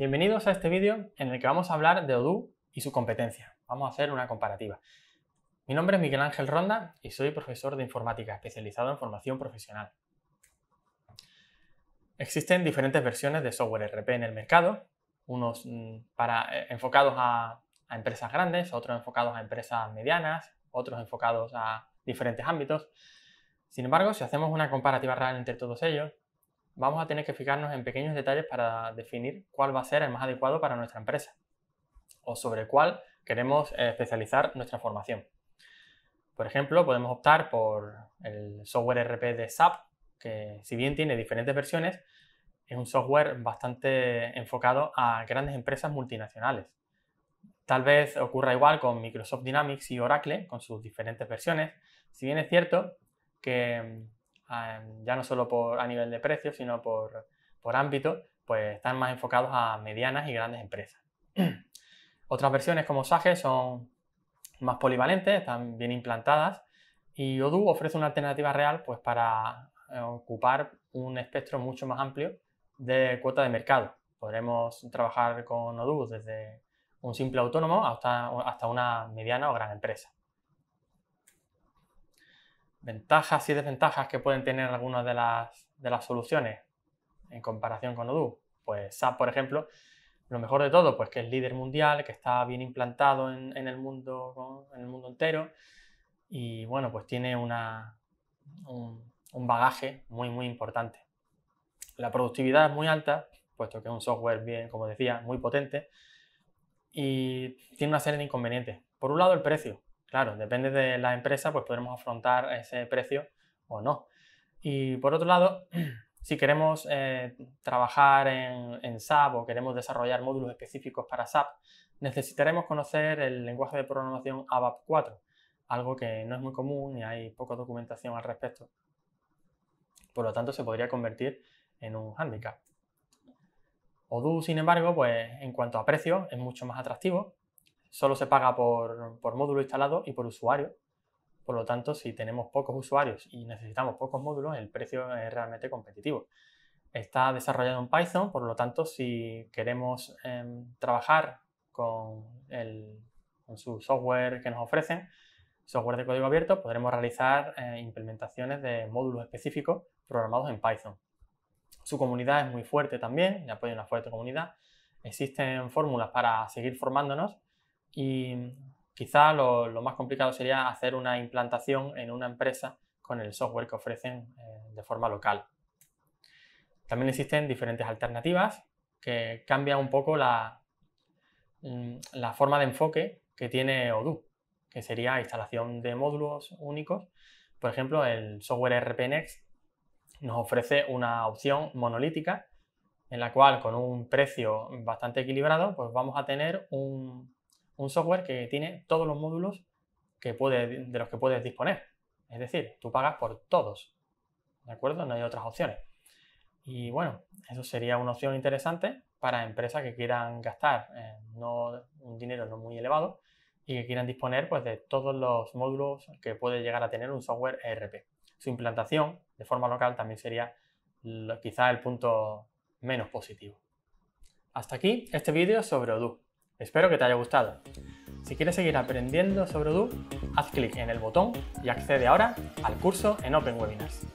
Bienvenidos a este vídeo en el que vamos a hablar de Odoo y su competencia. Vamos a hacer una comparativa. Mi nombre es Miguel Ángel Ronda y soy profesor de informática especializado en formación profesional. Existen diferentes versiones de software RP en el mercado, unos mm, para, eh, enfocados a empresas grandes, otros enfocados a empresas medianas, otros enfocados a diferentes ámbitos. Sin embargo, si hacemos una comparativa real entre todos ellos, vamos a tener que fijarnos en pequeños detalles para definir cuál va a ser el más adecuado para nuestra empresa o sobre cuál queremos eh, especializar nuestra formación. Por ejemplo, podemos optar por el software RP de SAP, que si bien tiene diferentes versiones, es un software bastante enfocado a grandes empresas multinacionales. Tal vez ocurra igual con Microsoft Dynamics y Oracle, con sus diferentes versiones. Si bien es cierto que ya no solo por, a nivel de precio, sino por, ámbito, pues están más enfocados a medianas y grandes empresas. Otras versiones como Sage son más polivalentes, están bien implantadas y Odoo ofrece una alternativa real pues, para eh, ocupar un espectro mucho más amplio de cuota de mercado. Podremos trabajar con Odoo desde un simple autónomo hasta, hasta una mediana o gran empresa ventajas y desventajas que pueden tener algunas de las, soluciones en comparación con Odoo. Pues SAP, por ejemplo, lo mejor de todo, pues que es líder mundial, que está bien implantado en, el, mundo, en el mundo entero y bueno, pues tiene una, un, bagaje muy, muy importante. La productividad es muy alta, puesto que es un software bien, como decía, muy potente y tiene una serie de inconvenientes. Por un lado, el precio. Claro, depende de la empresa, pues podremos afrontar ese precio o no. Y por otro lado, si queremos eh, trabajar en, SAP o queremos desarrollar módulos específicos para SAP, necesitaremos conocer el lenguaje de programación ABAP 4, algo que no es muy común y hay poca documentación al respecto. Por lo tanto, se podría convertir en un hándicap. Odoo, sin embargo, pues en cuanto a precio, es mucho más atractivo solo se paga por, módulo instalado y por usuario. Por lo tanto, si tenemos pocos usuarios y necesitamos pocos módulos, el precio es realmente competitivo. Está desarrollado en Python, por lo tanto, si queremos em, trabajar con, su software que nos ofrecen, software de código abierto, podremos realizar eh, implementaciones de módulos específicos programados en Python. Su comunidad es muy fuerte también, le apoya una fuerte comunidad. Existen fórmulas para seguir formándonos y quizá lo, más complicado sería hacer una implantación en una empresa con el software que ofrecen eh, de forma local. También existen diferentes alternativas que cambian un poco la, mm, la forma de enfoque que tiene Odoo, que sería instalación de módulos únicos. Por ejemplo, el software RPNX nos ofrece una opción monolítica en la cual con un precio bastante equilibrado, pues vamos a tener un, un software que tiene todos los módulos que puede, de los que puedes disponer. Es decir, tú pagas por todos. ¿De acuerdo? No hay otras opciones. Y bueno, eso sería una opción interesante para empresas que quieran gastar eh, no, un dinero no muy elevado y que quieran disponer pues, de todos los módulos que puede llegar a tener un software ERP. Su implantación de forma local también sería quizá el punto menos positivo. Hasta aquí este vídeo sobre Odoo. Espero que te haya gustado. Si quieres seguir aprendiendo sobre Odoo, haz clic en el botón y accede ahora al curso en Open Webinars.